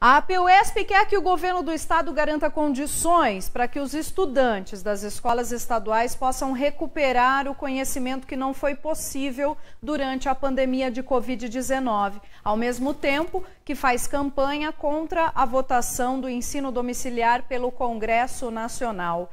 A APUESP quer que o governo do estado garanta condições para que os estudantes das escolas estaduais possam recuperar o conhecimento que não foi possível durante a pandemia de Covid-19, ao mesmo tempo que faz campanha contra a votação do ensino domiciliar pelo Congresso Nacional.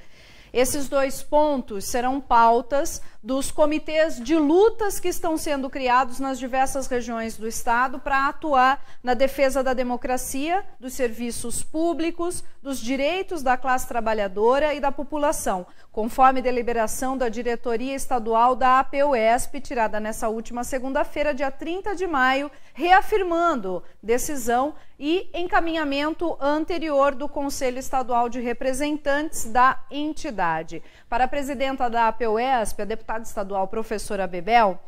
Esses dois pontos serão pautas dos comitês de lutas que estão sendo criados nas diversas regiões do Estado para atuar na defesa da democracia, dos serviços públicos, dos direitos da classe trabalhadora e da população, conforme deliberação da diretoria estadual da APUESP, tirada nessa última segunda-feira, dia 30 de maio, reafirmando decisão e encaminhamento anterior do Conselho Estadual de Representantes da entidade cidade. Para a presidenta da APUESP, a deputada estadual professora Bebel,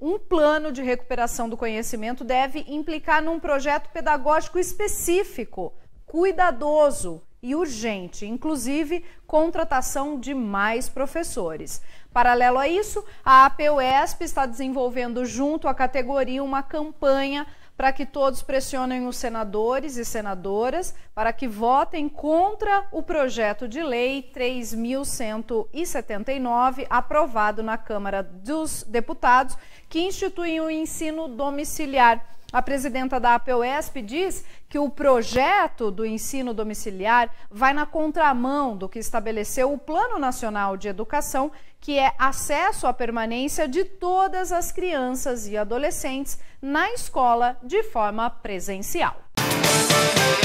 um plano de recuperação do conhecimento deve implicar num projeto pedagógico específico, cuidadoso e urgente, inclusive contratação de mais professores. Paralelo a isso, a APUESP está desenvolvendo junto à categoria uma campanha para que todos pressionem os senadores e senadoras para que votem contra o projeto de lei 3.179, aprovado na Câmara dos Deputados, que institui o ensino domiciliar. A presidenta da APOESP diz que o projeto do ensino domiciliar vai na contramão do que estabeleceu o Plano Nacional de Educação, que é acesso à permanência de todas as crianças e adolescentes na escola de forma presencial. Música